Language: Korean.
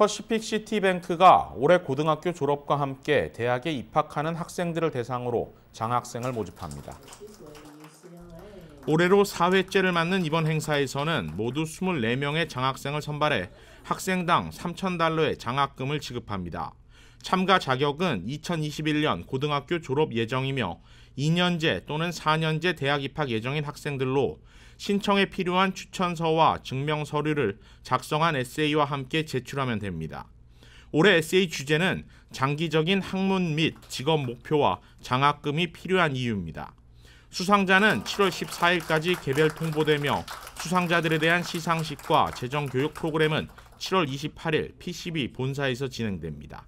퍼시픽 시티뱅크가 올해 고등학교 졸업과 함께 대학에 입학하는 학생들을 대상으로 장학생을 모집합니다. 올해로 4회째를 맞는 이번 행사에서는 모두 24명의 장학생을 선발해 학생당 3,000달러의 장학금을 지급합니다. 참가 자격은 2021년 고등학교 졸업 예정이며 2년제 또는 4년제 대학 입학 예정인 학생들로 신청에 필요한 추천서와 증명 서류를 작성한 에세이와 함께 제출하면 됩니다. 올해 에세이 주제는 장기적인 학문 및 직업 목표와 장학금이 필요한 이유입니다. 수상자는 7월 14일까지 개별 통보되며 수상자들에 대한 시상식과 재정 교육 프로그램은 7월 28일 PCB 본사에서 진행됩니다.